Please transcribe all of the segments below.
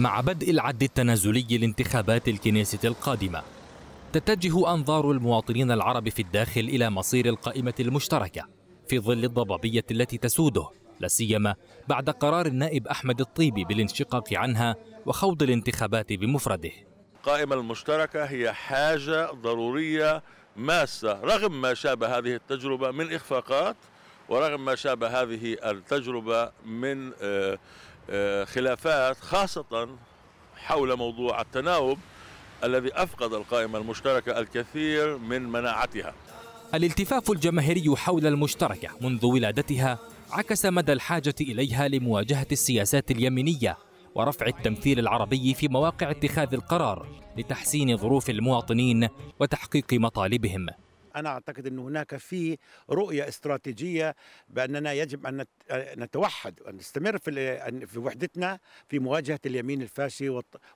مع بدء العد التنازلي لانتخابات الكنيسة القادمة تتجه أنظار المواطنين العرب في الداخل إلى مصير القائمة المشتركة في ظل الضبابية التي تسوده لا سيما بعد قرار النائب أحمد الطيبي بالانشقاق عنها وخوض الانتخابات بمفرده القائمة المشتركة هي حاجة ضرورية ماسة رغم ما شابه هذه التجربة من إخفاقات ورغم ما شابه هذه التجربة من آه، آه، خلافات خاصة حول موضوع التناوب الذي أفقد القائمة المشتركة الكثير من مناعتها الالتفاف الجماهيري حول المشتركة منذ ولادتها عكس مدى الحاجة إليها لمواجهة السياسات اليمينية ورفع التمثيل العربي في مواقع اتخاذ القرار لتحسين ظروف المواطنين وتحقيق مطالبهم أنا أعتقد أن هناك في رؤية استراتيجية بأننا يجب أن نتوحد وأن نستمر في في وحدتنا في مواجهة اليمين الفاشي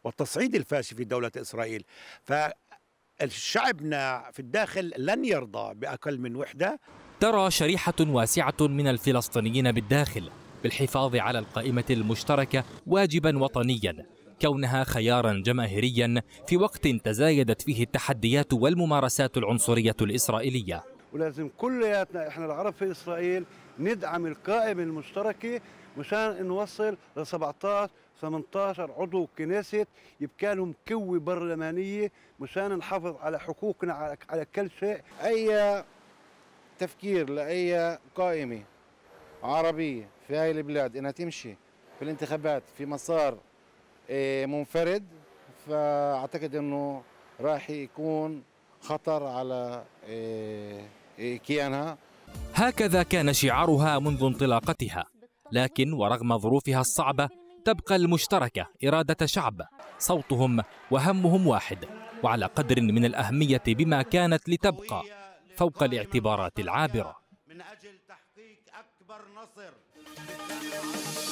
والتصعيد الفاشي في دولة إسرائيل فشعبنا في الداخل لن يرضى بأقل من وحدة ترى شريحة واسعة من الفلسطينيين بالداخل بالحفاظ على القائمة المشتركة واجبا وطنيا كونها خيارا جماهيريا في وقت تزايدت فيه التحديات والممارسات العنصرية الإسرائيلية ولازم كلياتنا احنا العرب في اسرائيل ندعم القائمه المشتركه مشان نوصل ل 17 18 عضو كنيسة يبقى لهم قوة برلمانية مشان نحافظ على حقوقنا على, على كل شيء أي تفكير لأي قائمة عربية في هاي البلاد إنها تمشي في الانتخابات في مسار إيه، منفرد فاعتقد انه راح يكون خطر على إيه، إيه، كيانها هكذا كان شعارها منذ انطلاقتها لكن ورغم ظروفها الصعبة تبقى المشتركة إرادة شعب صوتهم وهمهم واحد وعلى قدر من الأهمية بما كانت لتبقى فوق الاعتبارات العابرة من أجل تحقيق أكبر نصر